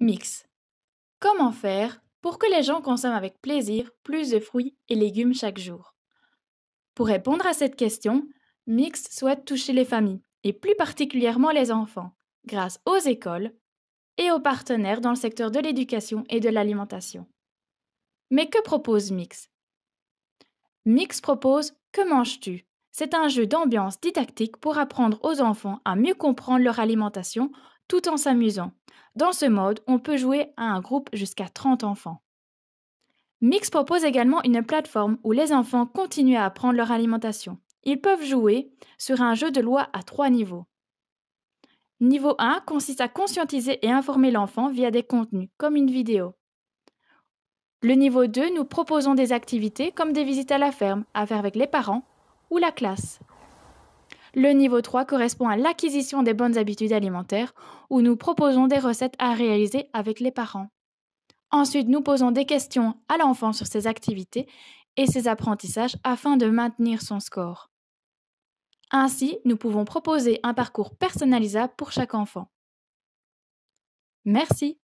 Mix. Comment faire pour que les gens consomment avec plaisir plus de fruits et légumes chaque jour Pour répondre à cette question, Mix souhaite toucher les familles, et plus particulièrement les enfants, grâce aux écoles et aux partenaires dans le secteur de l'éducation et de l'alimentation. Mais que propose Mix Mix propose Que manges-tu c'est un jeu d'ambiance didactique pour apprendre aux enfants à mieux comprendre leur alimentation tout en s'amusant. Dans ce mode, on peut jouer à un groupe jusqu'à 30 enfants. Mix propose également une plateforme où les enfants continuent à apprendre leur alimentation. Ils peuvent jouer sur un jeu de loi à trois niveaux. Niveau 1 consiste à conscientiser et informer l'enfant via des contenus, comme une vidéo. Le niveau 2, nous proposons des activités comme des visites à la ferme à faire avec les parents ou la classe. Le niveau 3 correspond à l'acquisition des bonnes habitudes alimentaires, où nous proposons des recettes à réaliser avec les parents. Ensuite, nous posons des questions à l'enfant sur ses activités et ses apprentissages afin de maintenir son score. Ainsi, nous pouvons proposer un parcours personnalisable pour chaque enfant. Merci.